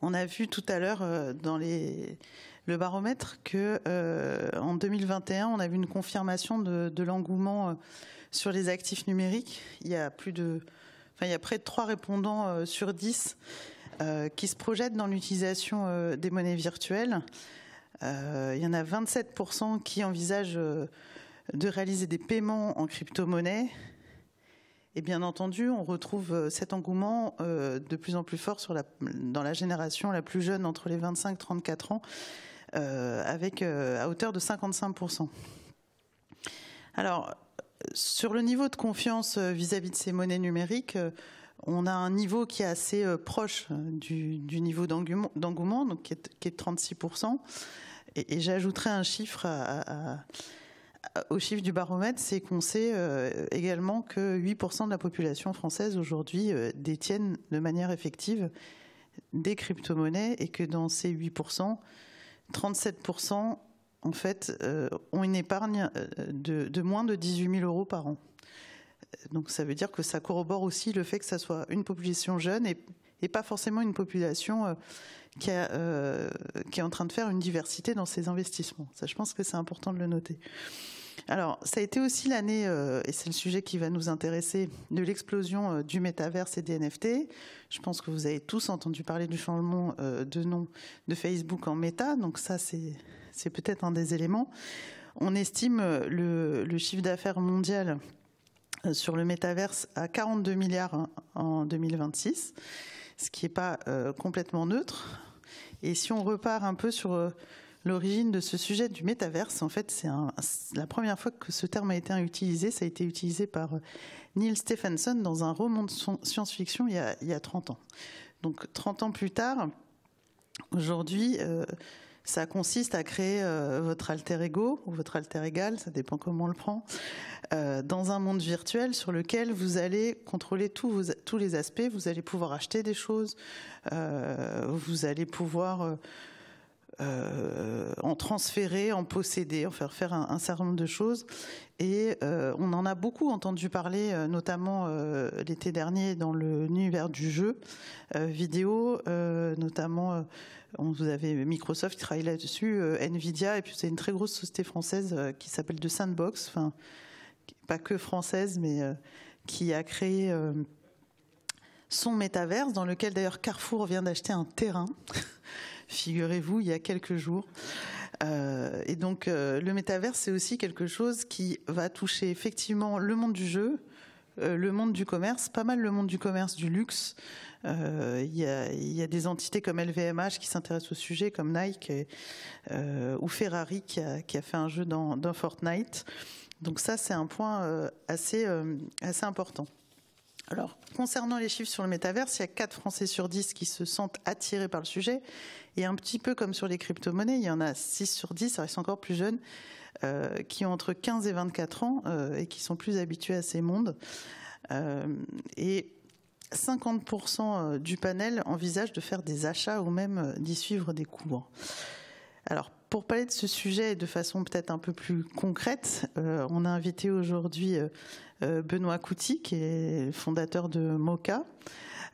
On a vu tout à l'heure euh, dans le baromètre que euh, en 2021, on a vu une confirmation de, l'engouement euh, sur les actifs numériques. Il y a plus de, près de 3 répondants sur 10 qui se projettent dans l'utilisation des monnaies virtuelles. il y en a 27% qui envisagent de réaliser des paiements en crypto-monnaie. Et bien entendu, on retrouve euh, cet engouement euh, de plus en plus fort dans la génération la plus jeune, entre les 25 34 ans, euh, avec, à hauteur de 55%. Alors, sur le niveau de confiance vis-à-vis de ces monnaies numériques, on a un niveau qui est assez proche du, niveau d'engouement, qui est, de 36%. Et, j'ajouterai un chiffre à au chiffre du baromètre, c'est qu'on sait euh, également que 8% de la population française aujourd'hui euh, détiennent de manière effective des crypto-monnaies et que dans ces 8%, 37% en fait euh, ont une épargne de, moins de 18 000 euros par an. Donc ça veut dire que ça corrobore aussi le fait que ça soit une population jeune et, pas forcément une population qui, qui, est en train de faire une diversité dans ses investissements. Ça, je pense que c'est important de le noter. Alors, ça a été aussi l'année, euh, et c'est le sujet qui va nous intéresser, de l'explosion euh, du métaverse et des NFT. Je pense que vous avez tous entendu parler du changement euh, de nom de Facebook en méta, donc ça, c'est peut-être un des éléments. On estime le, le chiffre d'affaires mondial sur le métaverse à 42 milliards en 2026, ce qui n'est pas complètement neutre. Et si on repart un peu sur l'origine de ce sujet du métaverse. En fait, c'est la première fois que ce terme a été utilisé. Ça a été utilisé par euh, Neil Stephenson dans un roman de science-fiction il, y a, 30 ans. Donc 30 ans plus tard, aujourd'hui, euh, ça consiste à créer euh, votre alter ego ou votre alter égal, ça dépend comment on le prend, dans un monde virtuel sur lequel vous allez contrôler tous, tous les aspects. Vous allez pouvoir acheter des choses, vous allez pouvoir euh, en transférer, en posséder, en faire faire un, certain nombre de choses. Et euh, on en a beaucoup entendu parler, euh, notamment l'été dernier dans le univers du jeu vidéo, notamment on vous avait Microsoft qui travaille là-dessus, Nvidia, et puis c'est une très grosse société française qui s'appelle The Sandbox, enfin pas que française, mais qui a créé son métaverse, dans lequel d'ailleurs Carrefour vient d'acheter un terrain. figurez-vous, il y a quelques jours. Euh, et donc, euh, le métavers, c'est aussi quelque chose qui va toucher effectivement le monde du jeu, euh, le monde du commerce, pas mal le monde du commerce, du luxe. Il y, a, des entités comme LVMH qui s'intéressent au sujet, comme Nike ou Ferrari qui a, fait un jeu dans, Fortnite. Donc ça, c'est un point assez important. Alors, concernant les chiffres sur le métaverse, il y a 4 Français sur 10 qui se sentent attirés par le sujet. Et un petit peu comme sur les crypto-monnaies, il y en a 6 sur 10, ça sont encore plus jeunes, euh, qui ont entre 15 et 24 ans euh, et qui sont plus habitués à ces mondes. Euh, et 50% du panel envisage de faire des achats ou même d'y suivre des cours. Alors, pour parler de ce sujet de façon peut-être un peu plus concrète, on a invité aujourd'hui euh, Benoît Couty, qui est fondateur de Mocha,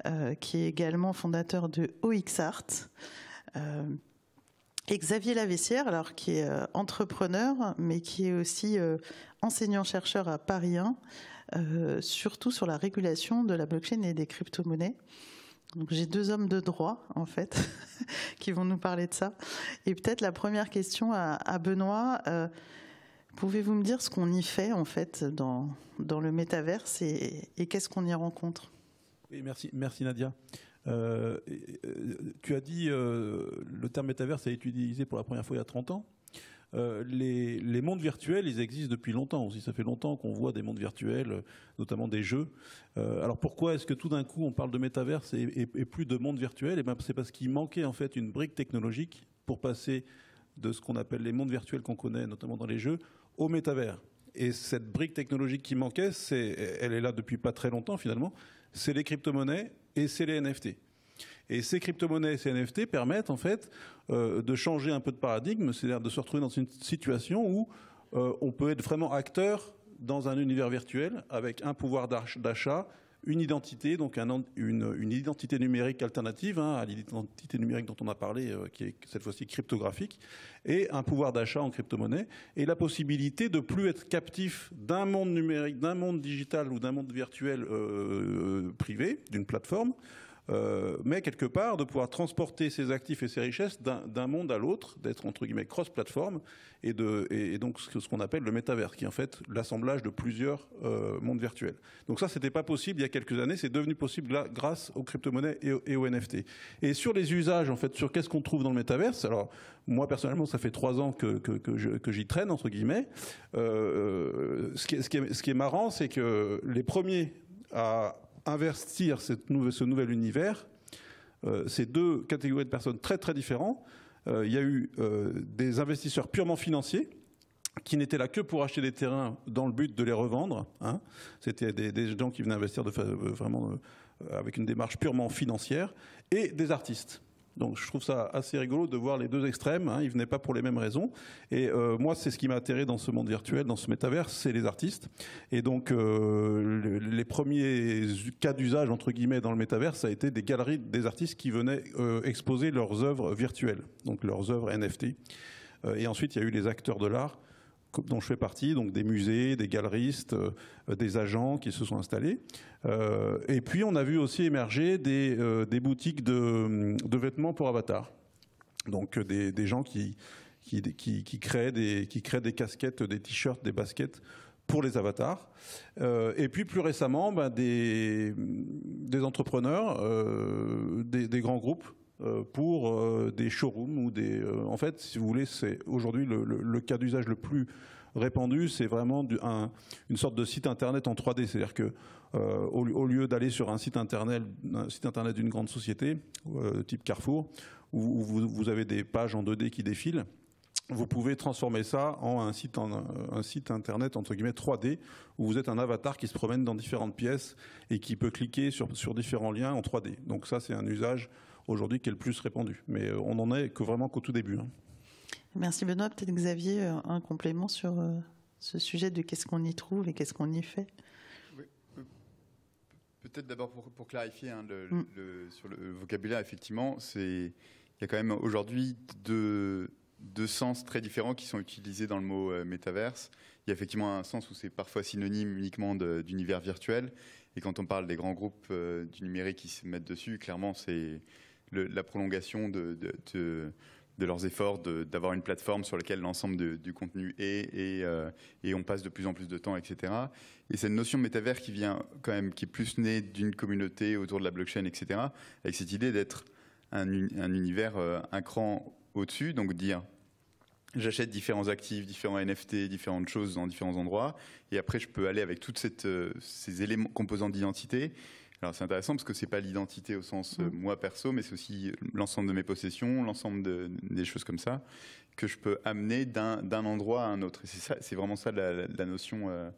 euh, qui est également fondateur de OXArt. Euh, et Xavier Lavessière, alors qui est entrepreneur, mais qui est aussi enseignant-chercheur à Paris 1, surtout sur la régulation de la blockchain et des crypto-monnaies. Donc j'ai deux hommes de droit, en fait, qui vont nous parler de ça. Et peut-être la première question à Benoît. Pouvez-vous me dire ce qu'on y fait en fait dans, dans le métaverse et, qu'est-ce qu'on y rencontre oui, merci, merci Nadia. Euh, euh, tu as dit euh, le terme métaverse a été utilisé pour la première fois il y a 30 ans. Euh, les, les, mondes virtuels, ils existent depuis longtemps aussi. Ça fait longtemps qu'on voit des mondes virtuels, notamment des jeux. alors pourquoi est-ce que tout d'un coup on parle de métaverse et, plus de monde virtuel Et eh ben, c'est parce qu'il manquait en fait une brique technologique pour passer de ce qu'on appelle les mondes virtuels qu'on connaît, notamment dans les jeux, au métavers. Et cette brique technologique qui manquait, elle est là depuis pas très longtemps finalement, c'est les crypto-monnaies et c'est les NFT. Et ces crypto-monnaies et ces NFT permettent en fait euh, de changer un peu de paradigme, c'est-à-dire de se retrouver dans une situation où euh, on peut être vraiment acteur dans un univers virtuel avec un pouvoir d'achat une identité, donc une, identité numérique alternative hein, à l'identité numérique dont on a parlé, euh, qui est cette fois-ci cryptographique, et un pouvoir d'achat en crypto-monnaie, et la possibilité de plus être captif d'un monde numérique, d'un monde digital ou d'un monde virtuel euh, privé, d'une plateforme, euh, mais quelque part de pouvoir transporter ses actifs et ses richesses d'un monde à l'autre, d'être entre guillemets cross-plateforme, et, de, et, donc ce, qu'on appelle le métavers, qui est en fait l'assemblage de plusieurs euh, mondes virtuels. Donc ça, c'était pas possible il y a quelques années, c'est devenu possible là, grâce aux crypto-monnaies et, aux, NFT. Et sur les usages, en fait, sur qu'est-ce qu'on trouve dans le métavers, alors moi personnellement, ça fait trois ans que, que, j'y traîne, entre guillemets. Euh, ce qui est marrant, c'est que les premiers à investir ce nouvel univers, euh, ces deux catégories de personnes très très différentes, euh, il y a eu euh, des investisseurs purement financiers, qui n'étaient là que pour acheter des terrains dans le but de les revendre. Hein. C'était des, gens qui venaient investir de, vraiment avec une démarche purement financière, et des artistes. Donc je trouve ça assez rigolo de voir les deux extrêmes. Hein, ils venaient pas pour les mêmes raisons. Et euh, moi, c'est ce qui m'a attiré dans ce monde virtuel, dans ce métaverse, c'est les artistes. Et donc euh, les, premiers cas d'usage entre guillemets dans le métaverse, ça a été des galeries des artistes qui venaient euh, exposer leurs œuvres virtuelles, donc leurs œuvres NFT. et ensuite, il y a eu les acteurs de l'art dont je fais partie, donc des musées, des galeristes, euh, euh, des agents qui se sont installés. Euh, et puis on a vu aussi émerger des, boutiques hum, de, vêtements pour avatars, Donc des, gens qui, créent des, casquettes, des t-shirts, des baskets pour les avatars. et puis plus récemment, ben, des, entrepreneurs, des, grands groupes euh, pour euh, des showrooms ou des. Euh, en fait, si vous voulez, c'est aujourd'hui le, cas d'usage le plus répandu, c'est vraiment une sorte de site internet en 3D. C'est-à-dire que au, lieu d'aller sur un site internet, un site internet d'une grande société, type Carrefour, où, vous, avez des pages en 2D qui défilent, vous pouvez transformer ça en un site, en, un site internet entre guillemets 3D où vous êtes un avatar qui se promène dans différentes pièces et qui peut cliquer sur, sur différents liens en 3D. Donc ça, c'est un usage aujourd'hui qui est le plus répandu. Mais euh, on n'en est que vraiment qu'au tout début. Hein. Merci Benoît. Peut-être Xavier, euh, un complément sur euh, ce sujet de qu'est-ce qu'on y trouve et qu'est-ce qu'on y fait Peut-être d'abord pour, clarifier hein, mm. sur le vocabulaire, effectivement, il y a quand même aujourd'hui deux, sens très différents qui sont utilisés dans le mot métaverse. Il y a effectivement un sens où c'est parfois synonyme uniquement d'univers virtuel. Et quand on parle des grands groupes du numérique qui se mettent dessus, clairement, c'est la prolongation de, de, leurs efforts d'avoir une plateforme sur laquelle l'ensemble du contenu est et, euh, et, on passe de plus en plus de temps, etc. Et cette notion de métavers qui vient quand même, qui est plus née d'une communauté autour de la blockchain, etc., avec cette idée d'être un, univers euh, un cran au-dessus, donc dire j'achète différents actifs, différents NFT, différentes choses dans différents endroits, et après je peux aller avec toutes euh, ces éléments composants d'identité alors c'est intéressant parce que c'est pas l'identité au sens euh, mm. moi perso, mais c'est aussi l'ensemble de mes possessions, l'ensemble des choses comme ça que je peux amener d'un endroit à un autre. Et c'est ça, c'est vraiment ça la, notion euh,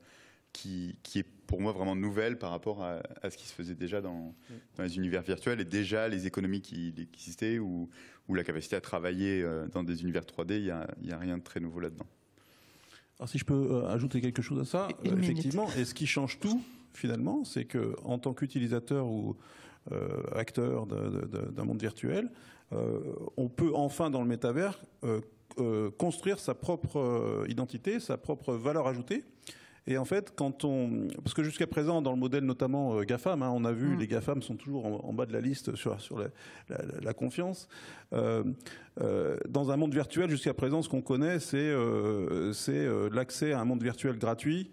qui, est pour moi vraiment nouvelle par rapport à, ce qui se faisait déjà mm. dans, les univers virtuels et déjà les économies qui, existaient ou, ou, la capacité à travailler euh, dans des univers 3D. Il n'y a rien de très nouveau là-dedans. Alors si je peux euh, ajouter quelque chose à ça, euh, effectivement, et ce qui change tout finalement, c'est que en tant qu'utilisateur ou euh, acteur d'un monde virtuel, on peut enfin dans le métavers construire sa propre identité, sa propre valeur ajoutée. Et en fait, quand on, parce que jusqu'à présent, dans le modèle notamment euh, GAFAM, hein, on a vu mm. les GAFAM sont toujours en, bas de la liste sur, la, confiance. Euh, euh, dans un monde virtuel, jusqu'à présent, ce qu'on connaît, c'est l'accès à un monde virtuel gratuit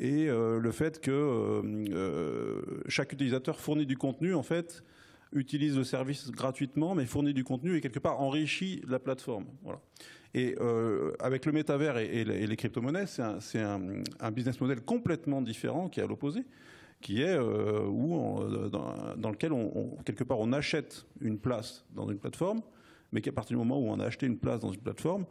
et le fait que chaque utilisateur fournit du contenu, en fait, utilise le service gratuitement, mais fournit du contenu et quelque part enrichit la plateforme. Et euh, avec le métavers et, les crypto-monnaies, c'est un, business model complètement différent qui est à l'opposé, qui est euh, euh dans, lequel on, quelque part on achète une place dans une plateforme, mais qu'à partir du moment où on a acheté une place dans une plateforme,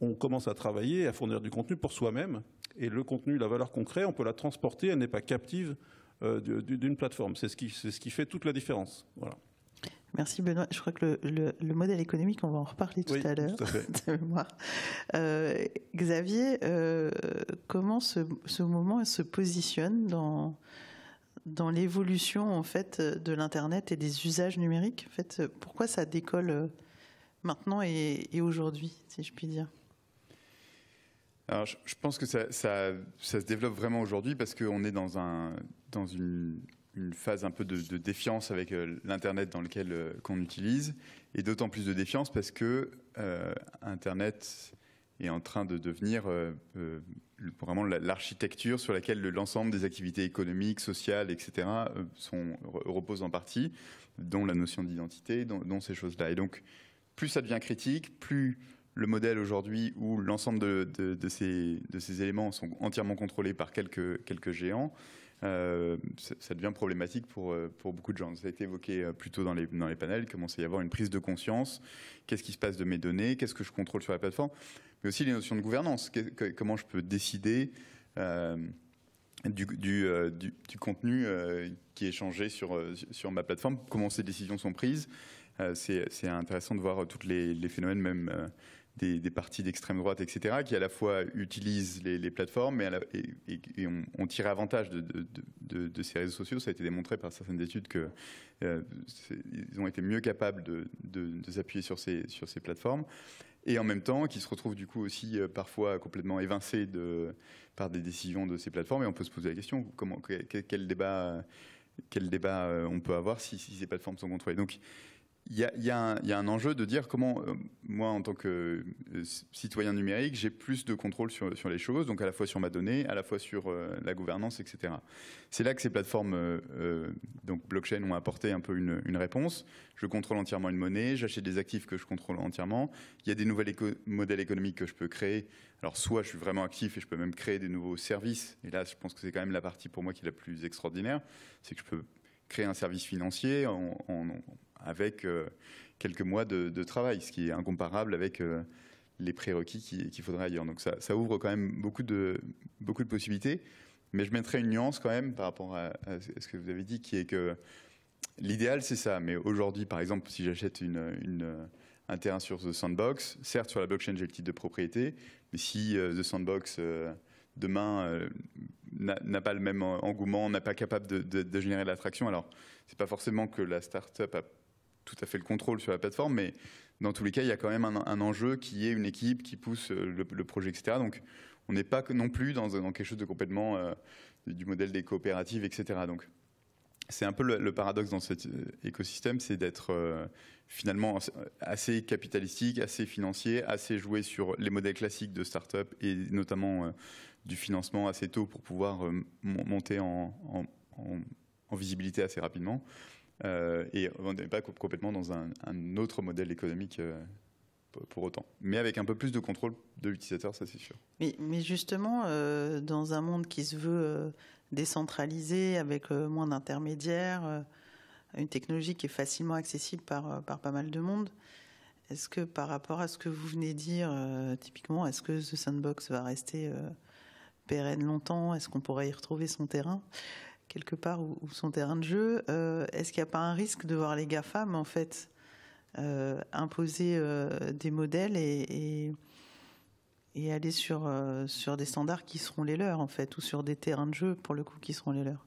on commence à travailler, à fournir du contenu pour soi-même. Et le contenu, la valeur concrète, on peut la transporter, elle n'est pas captive euh, d'une plateforme. C'est ce, qui, ce qui fait toute la différence. Voilà. Merci Benoît. Je crois que le, modèle économique, on va en reparler tout à l'heure euh, Xavier, euh, comment ce, ce moment se positionne dans, dans l'évolution en fait de l'internet et des usages numériques En fait, pourquoi ça décolle maintenant et aujourd'hui, si je puis dire alors, je, pense que ça, se développe vraiment aujourd'hui parce qu'on est dans, un, dans une, phase un peu de, défiance avec euh, l'Internet dans lequel on euh, qu'on utilise, et d'autant plus de défiance parce que euh, Internet est en train de devenir vraiment l'architecture sur laquelle l'ensemble des activités économiques, sociales, etc. Sont, reposent en partie, dont la notion d'identité, dont, ces choses-là. Et donc, plus ça devient critique, plus le modèle aujourd'hui où l'ensemble de, ces, de, ces, éléments sont entièrement contrôlés par quelques, quelques géants, euh, ça, devient problématique pour, euh, pour, beaucoup de gens. Ça a été évoqué euh, plus tôt dans les, panels, il commence à y avoir une prise de conscience, qu'est-ce qui se passe de mes données, qu'est-ce que je contrôle sur la plateforme, mais aussi les notions de gouvernance, comment je peux décider du, du, contenu qui est changé sur, sur ma plateforme, comment ces décisions sont prises. c'est intéressant de voir tous les, les phénomènes même des, partis d'extrême droite, etc., qui à la fois utilisent les, plateformes mais et, ont, on tiré avantage de, ces réseaux sociaux. Ça a été démontré par certaines études qu'ils euh, ont été mieux capables de, s'appuyer sur ces, sur ces plateformes et en même temps qui se retrouvent du coup aussi euh, parfois complètement évincés de, par des décisions de ces plateformes. Et on peut se poser la question comment, quel, débat, quel débat euh, on peut avoir si, ces plateformes sont contrôlées. Donc il y, a un enjeu de dire comment, euh, moi, en tant que euh, citoyen numérique, j'ai plus de contrôle sur, les choses, donc à la fois sur ma donnée, à la fois sur euh, la gouvernance, etc. C'est là que ces plateformes donc blockchain ont apporté un peu une, réponse. Je contrôle entièrement une monnaie, j'achète des actifs que je contrôle entièrement. Il y a des nouveaux modèles économiques que je peux créer. Alors, soit je suis vraiment actif et je peux même créer des nouveaux services. Et là, je pense que c'est quand même la partie pour moi qui est la plus extraordinaire. C'est que je peux créer un service financier en avec euh, quelques mois de, travail, ce qui est incomparable avec euh, les prérequis qu'il faudrait ailleurs. Donc ça, ça, ouvre quand même beaucoup de, beaucoup de possibilités. Mais je mettrais une nuance quand même par rapport à, ce que vous avez dit, qui est que l'idéal, c'est ça. Mais aujourd'hui, par exemple, si j'achète une, un terrain sur The Sandbox, certes, sur la blockchain, j'ai le titre de propriété, mais si euh, The Sandbox, demain, n'a pas le même engouement, n'a pas capable de, de générer de l'attraction, alors c'est pas forcément que la start-up a tout à fait le contrôle sur la plateforme, mais dans tous les cas, il y a quand même un, enjeu qui est une équipe qui pousse euh, le, projet, etc. Donc, on n'est pas non plus dans, quelque chose de complètement euh, du modèle des coopératives, etc. Donc, c'est un peu le, paradoxe dans cet euh, écosystème, c'est d'être finalement assez capitalistique, assez financier, assez joué sur les modèles classiques de start-up et notamment du financement assez tôt pour pouvoir monter en visibilité assez rapidement euh, et on n'est pas complètement dans un, autre modèle économique euh, pour autant. Mais avec un peu plus de contrôle de l'utilisateur, ça c'est sûr. Mais, mais justement, euh, dans un monde qui se veut décentralisé, avec moins d'intermédiaires, une technologie qui est facilement accessible par, par pas mal de monde, est-ce que par rapport à ce que vous venez de dire, typiquement, est-ce que The Sandbox va rester pérenne longtemps Est-ce qu'on pourrait y retrouver son terrain quelque part ou, son terrain de jeu. Euh, est-ce qu'il n'y a pas un risque de voir les GAFAM, en fait, euh, imposer euh, des modèles et, et aller sur, sur des standards qui seront les leurs, en fait, ou sur des terrains de jeu, pour le coup, qui seront les leurs.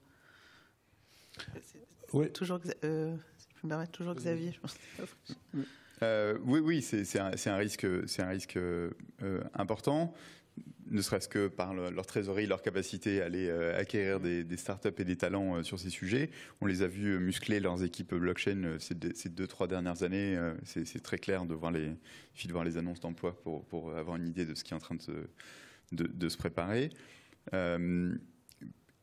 Oui. Toujours, toujours Xavier, oui, oui, c'est un, un, risque, un risque important ne serait-ce que par leur trésorerie, leur capacité à aller euh, acquérir des, startups et des talents euh, sur ces sujets. On les a vus euh, muscler leurs équipes blockchain ces, deux, trois dernières années. C'est très clair de voir les, de voir les annonces d'emploi pour, avoir une idée de ce qui est en train de se, préparer. et,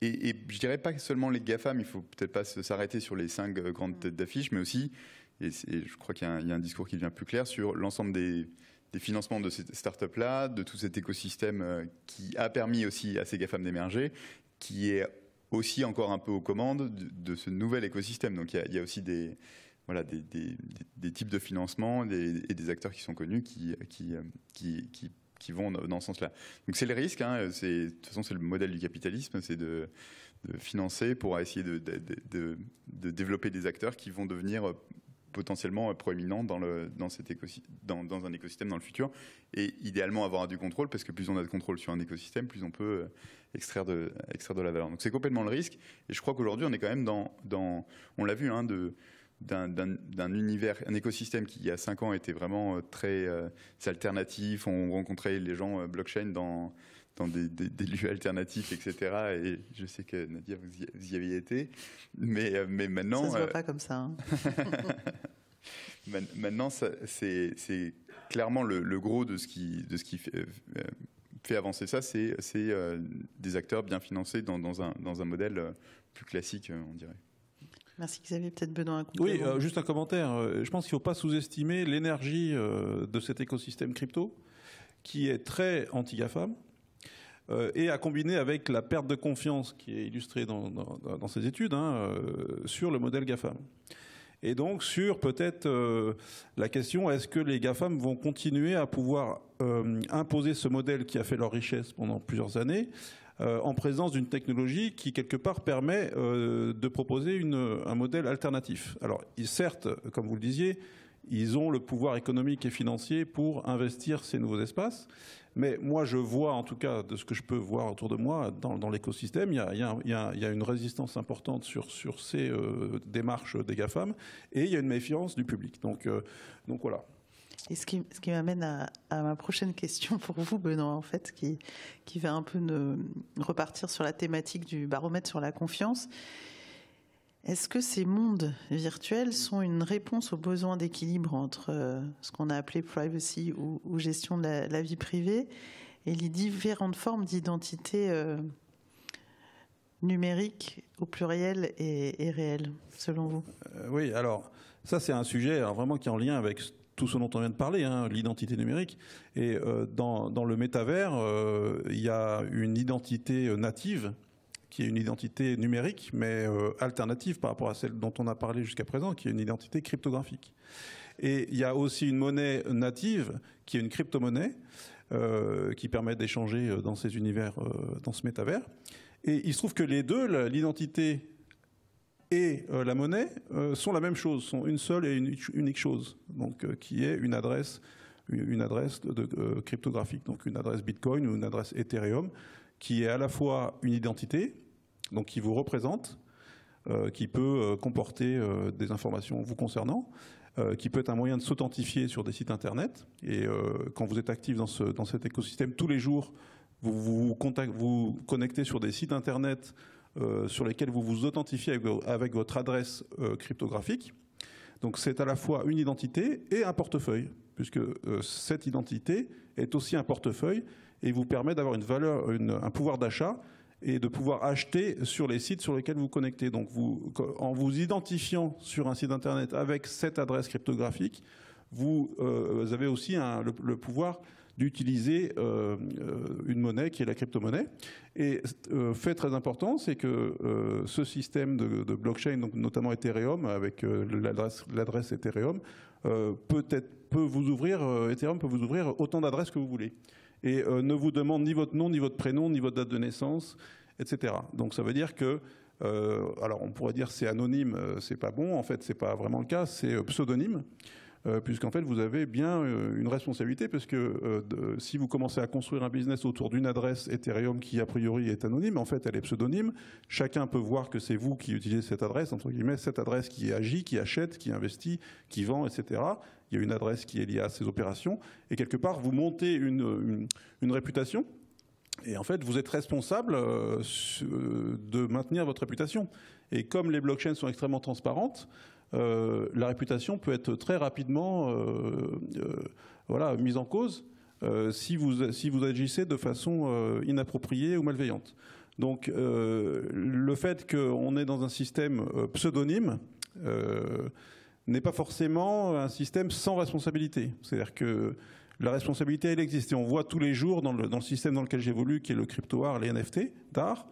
et, je dirais pas seulement les GAFAM, il faut peut-être pas s'arrêter sur les cinq grandes têtes d'affiche, mais aussi, et, je crois qu'il y, a un discours qui devient plus clair, sur l'ensemble des des financements de ces startups-là, de tout cet écosystème euh, qui a permis aussi à ces GAFAM d'émerger, qui est aussi encore un peu aux commandes de, ce nouvel écosystème. Donc il y a, aussi des, voilà, des, types de financement et des acteurs qui sont connus qui, qui, qui, vont dans ce sens-là. Donc c'est le risque, hein. de toute façon c'est le modèle du capitalisme, c'est de, financer pour essayer de, de, développer des acteurs qui vont devenir potentiellement proéminent dans, le, dans, cet dans, dans, un écosystème dans le futur. Et idéalement, avoir du contrôle, parce que plus on a de contrôle sur un écosystème, plus on peut euh, extraire de, extraire de la valeur. Donc c'est complètement le risque. Et je crois qu'aujourd'hui, on est quand même dans, dans on l'a vu, hein, de d'un univers, un écosystème qui il y a cinq ans était vraiment euh, très euh, alternatif, on rencontrait les gens blockchain dans, dans des, lieux alternatifs, etc. Et je sais que Nadia, vous y, été. Mais, euh, mais maintenant. Ça se voit euh, pas comme ça. Hein. maintenant, c'est clairement le, gros de ce qui, de ce qui fait, euh, fait avancer ça, c'est des acteurs bien financés dans, un, modèle plus classique, on dirait. Merci Xavier. Peut-être Benoît un Oui, juste un commentaire. Je pense qu'il ne faut pas sous-estimer l'énergie de cet écosystème crypto qui est très anti-GAFAM, euh, et à combiner avec la perte de confiance qui est illustrée dans, ces études hein, euh, sur le modèle GAFAM. Et donc sur peut-être euh, la question est-ce que les GAFAM vont continuer à pouvoir imposer ce modèle qui a fait leur richesse pendant plusieurs années en présence d'une technologie qui quelque part permet de proposer un modèle alternatif. Alors certes, comme vous le disiez, ils ont le pouvoir économique et financier pour investir ces nouveaux espaces. Mais moi, je vois, en tout cas, de ce que je peux voir autour de moi, dans, l'écosystème, il, y a, une résistance importante sur, ces euh, démarches des GAFAM et il y a une méfiance du public. Donc, euh, donc voilà. Et ce qui, m'amène à, ma prochaine question pour vous, Benoît, en fait, qui, va un peu repartir sur la thématique du baromètre sur la confiance est-ce que ces mondes virtuels sont une réponse aux besoins d'équilibre entre euh, ce qu'on a appelé privacy ou, gestion de la, vie privée et les différentes formes d'identité euh, numérique au pluriel et, et réelle, selon vous euh, Oui, alors ça c'est un sujet hein, vraiment qui est en lien avec tout ce dont on vient de parler, hein, l'identité numérique. Et dans, dans, le métavers, il y a une identité native qui est une identité numérique, mais euh, alternative par rapport à celle dont on a parlé jusqu'à présent, qui est une identité cryptographique. Et il y a aussi une monnaie native, qui est une crypto-monnaie, euh, qui permet d'échanger euh, dans ces univers, dans ce métavers. Et il se trouve que les deux, l'identité et la monnaie, sont la même chose, sont une seule et une unique chose, donc qui est une adresse, une adresse de, cryptographique, donc une adresse Bitcoin ou une adresse Ethereum, qui est à la fois une identité, donc qui vous représente, euh, qui peut euh, comporter euh, des informations vous concernant, qui peut être un moyen de s'authentifier sur des sites Internet. Et quand vous êtes actif dans, ce, dans cet écosystème, tous les jours, vous vous, vous connectez sur des sites Internet sur lesquels vous vous authentifiez avec, votre adresse cryptographique. Donc c'est à la fois une identité et un portefeuille, puisque cette identité est aussi un portefeuille et vous permet d'avoir une valeur, un pouvoir d'achat et de pouvoir acheter sur les sites sur lesquels vous connectez. Donc vous, en vous identifiant sur un site internet avec cette adresse cryptographique, vous, euh, avez aussi le, pouvoir d'utiliser euh, euh, une monnaie qui est la crypto-monnaie. Et fait très important, c'est que ce système de, blockchain, donc notamment Ethereum, avec l'adresse Ethereum, peut, peut vous ouvrir, Ethereum peut vous ouvrir autant d'adresses que vous voulez et euh, ne vous demande ni votre nom, ni votre prénom, ni votre date de naissance, etc. Donc ça veut dire que, euh, alors on pourrait dire c'est anonyme, euh, c'est pas bon, en fait c'est pas vraiment le cas, c'est pseudonyme. Puisqu'en fait, vous avez bien une responsabilité, parce que si vous commencez à construire un business autour d'une adresse Ethereum qui, a priori, est anonyme, en fait, elle est pseudonyme, chacun peut voir que c'est vous qui utilisez cette adresse, entre guillemets, cette adresse qui agit, qui achète, qui investit, qui vend, etc il y a une adresse qui est liée à ces opérations, et quelque part, vous montez une, réputation, et en fait, vous êtes responsable euh, de maintenir votre réputation. Et comme les blockchains sont extrêmement transparentes, euh, la réputation peut être très rapidement euh, voilà, mise en cause si, vous, si vous agissez de façon inappropriée ou malveillante. Donc le fait qu'on est dans un système pseudonyme, n'est pas forcément un système sans responsabilité. C'est-à-dire que la responsabilité, elle existe. Et on voit tous les jours dans le, dans le système dans lequel j'évolue, qui est le crypto-art, les NFT, d'art,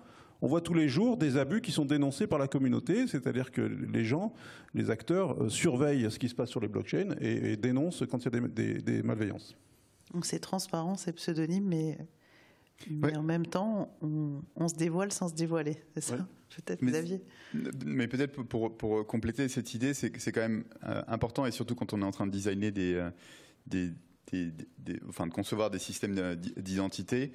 on voit tous les jours des abus qui sont dénoncés par la communauté, c'est-à-dire que les gens, les acteurs, euh, surveillent ce qui se passe sur les blockchains et, dénoncent quand il y a des, des malveillances. Donc c'est transparent, c'est pseudonyme, mais mais en même temps, on, se dévoile sans se dévoiler, c'est ça Peut-être, Xavier Mais peut-être pour, compléter cette idée, c'est quand même euh, important, et surtout quand on est en train de designer des... Euh, des, enfin, de concevoir des systèmes d'identité,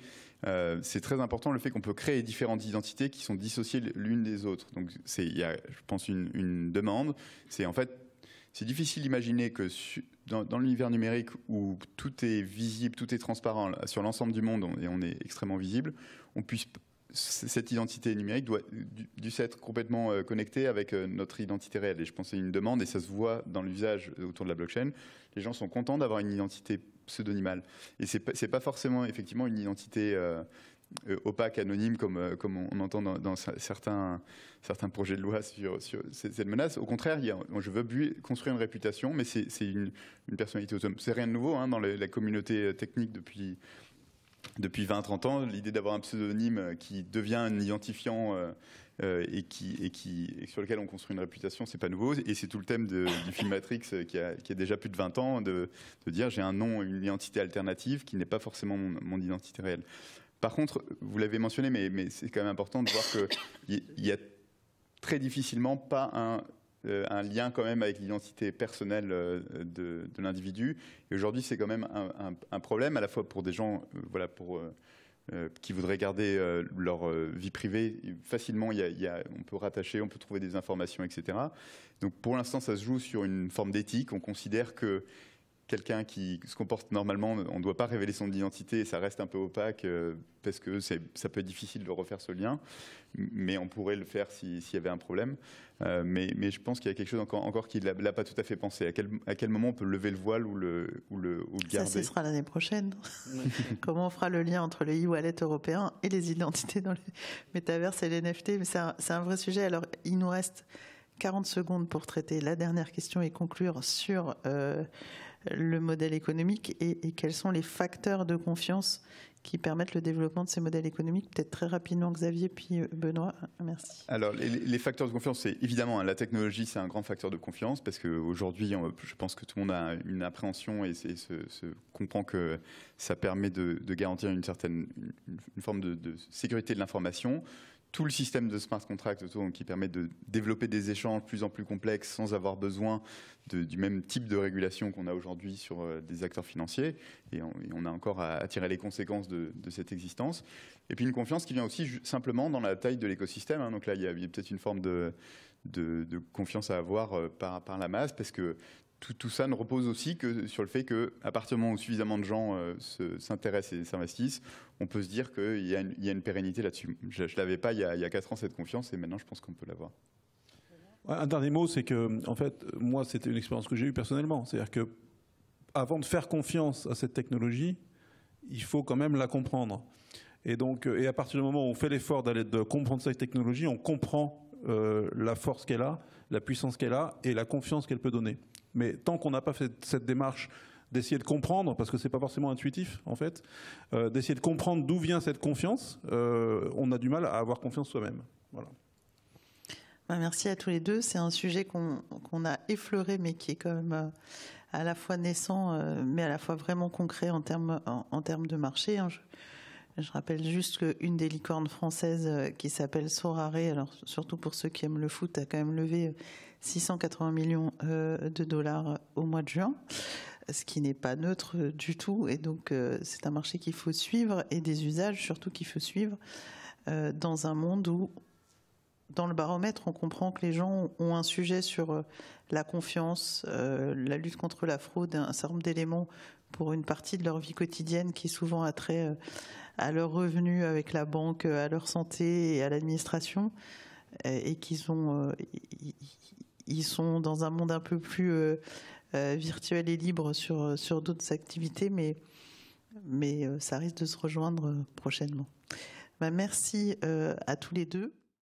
euh, c'est très important le fait qu'on peut créer différentes identités qui sont dissociées l'une des autres. Donc, il y a, je pense, une, demande. C'est en fait, c'est difficile d'imaginer que dans, l'univers numérique où tout est visible, tout est transparent sur l'ensemble du monde et on est extrêmement visible, on cette identité numérique doit être complètement euh, connectée avec euh, notre identité réelle. Et je pense que c'est une demande, et ça se voit dans l'usage euh, autour de la blockchain. Les gens sont contents d'avoir une identité pseudonymale. Et ce n'est pas, forcément effectivement une identité euh, opaque, anonyme, comme, euh, comme on, entend dans, certains, certains projets de loi sur, cette menace. Au contraire, je veux construire une réputation, mais c'est une, une, personnalité autonome. C'est rien de nouveau hein, dans la communauté euh, technique depuis, depuis 20-30 ans, l'idée d'avoir un pseudonyme qui devient un identifiant et, qui, et, qui, sur lequel on construit une réputation, c'est pas nouveau. Et c'est tout le thème du film Matrix qui a, qui a, déjà plus de 20 ans, de, de dire j'ai un nom, une identité alternative qui n'est pas forcément mon identité réelle. Par contre, vous l'avez mentionné, mais, c'est quand même important de voir qu'il n'y a très difficilement pas euh, un, lien quand même avec l'identité personnelle euh, de, l'individu. Et aujourd'hui, c'est quand même un, problème à la fois pour des gens, euh, voilà, pour qui voudraient garder leur vie privée facilement. y a, on peut rattacher, on peut trouver des informations, etc. Donc, pour l'instant, ça se joue sur une forme d'éthique. On considère que quelqu'un qui se comporte normalement, on ne doit pas révéler son identité ça reste un peu opaque euh, parce que ça peut être difficile de refaire ce lien, mais on pourrait le faire s'il y avait un problème. Euh, mais, je pense qu'il y a quelque chose encore, encore qui ne l'a pas tout à fait pensé. À quel, à quel, moment on peut lever le voile ou le, ou le, garder Ça, ce sera l'année prochaine. Comment on fera le lien entre le e-wallet européen et les identités dans les métaverses et les NFT Mais c'est un, vrai sujet. Alors, il nous reste 40 secondes pour traiter la dernière question et conclure sur euh, le modèle économique et, quels sont les facteurs de confiance qui permettent le développement de ces modèles économiques Peut-être très rapidement, Xavier, puis euh, Benoît. Merci. Alors, les, facteurs de confiance, c'est évidemment hein, la technologie, c'est un grand facteur de confiance parce qu'aujourd'hui, je pense que tout le monde a une appréhension et se, comprend que ça permet de, garantir une certaine une, forme de sécurité de l'information tout le système de smart contracts qui permet de développer des échanges plus en plus complexes sans avoir besoin du même type de régulation qu'on a aujourd'hui sur euh, des acteurs financiers. Et on, a encore à, tirer les conséquences de, cette existence. Et puis une confiance qui vient aussi simplement dans la taille de l'écosystème. Hein. Donc là, il y a, peut-être une forme de, confiance à avoir euh, par, par la masse, parce que tout, ça ne repose aussi que sur le fait qu'à partir du moment où suffisamment de gens euh, s'intéressent et s'investissent, on peut se dire qu'il y, a une pérennité là-dessus. Je ne l'avais pas il y, a, 4 ans cette confiance et maintenant je pense qu'on peut l'avoir. Un dernier mot, c'est que, en fait, moi, c'était une expérience que j'ai eue personnellement. C'est-à-dire que, avant de faire confiance à cette technologie, il faut quand même la comprendre. Et donc, euh, et à partir du moment où on fait l'effort d'aller de comprendre cette technologie, on comprend euh, la force qu'elle a, la puissance qu'elle a et la confiance qu'elle peut donner. Mais tant qu'on n'a pas fait cette démarche d'essayer de comprendre, parce que ce n'est pas forcément intuitif en fait, euh, d'essayer de comprendre d'où vient cette confiance, euh, on a du mal à avoir confiance soi-même. Voilà. Ben, merci à tous les deux. C'est un sujet qu'on a effleuré, mais qui est quand même euh, à la fois naissant, mais à la fois vraiment concret en termes, de marché. Hein. Je rappelle juste qu'une des licornes françaises euh, qui s'appelle Sorare, alors surtout pour ceux qui aiment le foot, a quand même levé 680 euh, millions euh, de dollars au mois de juin, ce qui n'est pas neutre du tout. Et donc c'est un marché qu'il faut suivre et des usages surtout qu'il faut suivre dans un monde où dans le baromètre, on comprend que les gens ont un sujet sur la confiance, la lutte contre la fraude, un certain nombre d'éléments pour une partie de leur vie quotidienne qui est souvent a trait à leurs revenus avec la banque, euh, à leur santé et à l'administration, euh, et qu'ils euh, ils sont dans un monde un peu plus virtuel et libre sur, sur d'autres activités, mais, mais ça risque de se rejoindre prochainement. Bah, merci à tous les deux.